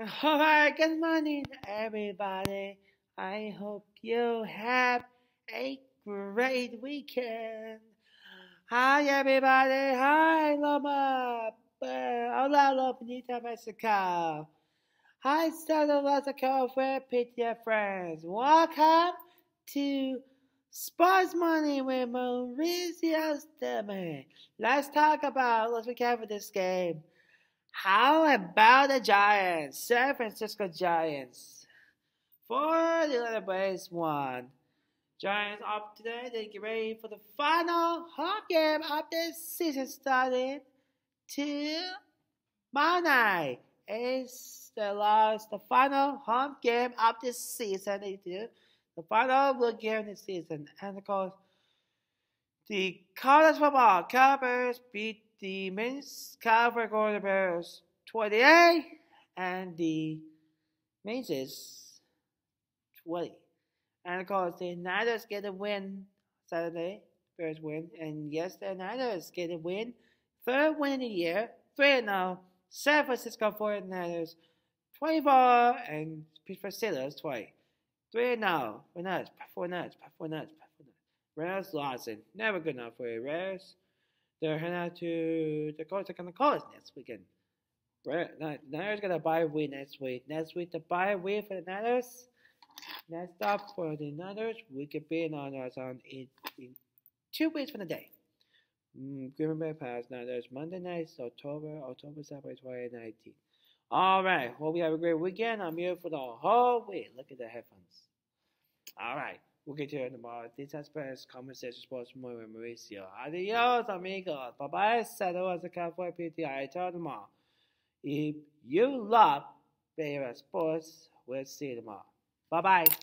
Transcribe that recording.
All right, good morning, everybody. I hope you have a great weekend. Hi, everybody. Hi, Loma. Uh, hola, Lopinita, Mexico. Hi, Southern Mexico, friend, Pitya friends. Welcome to Sports Money with Mauricio Stemmer. Let's talk about what we can for this game. How about the Giants? San Francisco Giants. For the other base one. Giants up today. They get ready for the final home game of the season starting tomorrow night. It's the last, the final home game of the season. They do the final will game of the season. And of course, the college football Cowboys beat the men's cover gold Bears 28 and the men's is 20. And of course, the Niners get a win Saturday, first win. And yes, the Niners get a win, third win in the year, 3 now. Oh. San Francisco 49ers 24 and Pittsburgh Steelers 20. 3 now. We're not. 4 four 4 we four not. We're Rams Lawson. Never good enough for a Rams they're heading out to are gonna call us next weekend. Right, Niners gonna buy a week next week. Next week the buy a week for the Niners. Next up for the Niners, we could be in honors on in, in two weeks from the day. Mm, Green Bay Pass Niners Monday night, October October Saturday, 2019. All right, hope you have a great weekend. I'm here for the whole week. Look at the headphones. All right. We'll get to it tomorrow. These transparent conversations sports more with Mauricio. Adios, amigos. Bye bye, Settle as a Cowboy PTI. Till tomorrow. If you love favorite Sports, we'll see you tomorrow. Bye bye.